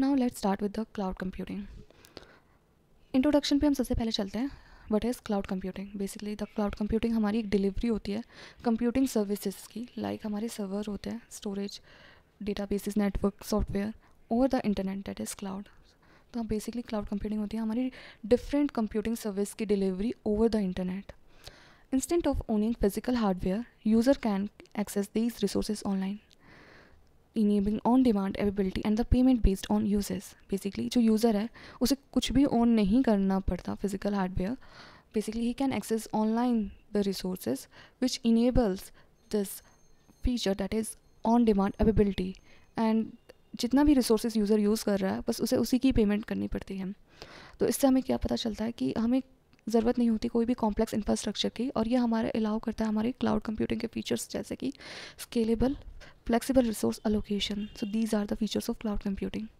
now let start with the cloud computing introduction पे हम सबसे पहले चलते हैं what is cloud computing basically the cloud computing हमारी एक डिलीवरी होती है कंप्यूटिंग सर्विसेज की लाइक like हमारे सर्वर होते हैं storage data basis network software और the internet that is cloud तो बेसिकली क्लाउड कंप्यूटिंग होती है हमारी डिफरेंट कंप्यूटिंग सर्विस की delivery over the internet instead of owning physical hardware user can access these resources online enabling on demand ability and the payment based on uses basically जो user है उसे कुछ भी on नहीं करना पड़ता physical hardware basically he can access online the resource which enables this feature that is on demand ability and जितना भी रिसोर्स यूज़र यूज़ कर रहा है बस उसे उसी की पेमेंट करनी पड़ती है तो इससे हमें क्या पता चलता है कि हमें ज़रूरत नहीं होती कोई भी कॉम्प्लेक्स इंफ्रास्ट्रक्चर की और ये हमारे अलाउ करता है हमारे क्लाउड कंप्यूटिंग के फीचर्स जैसे कि scalable flexible resource allocation so these are the features of cloud computing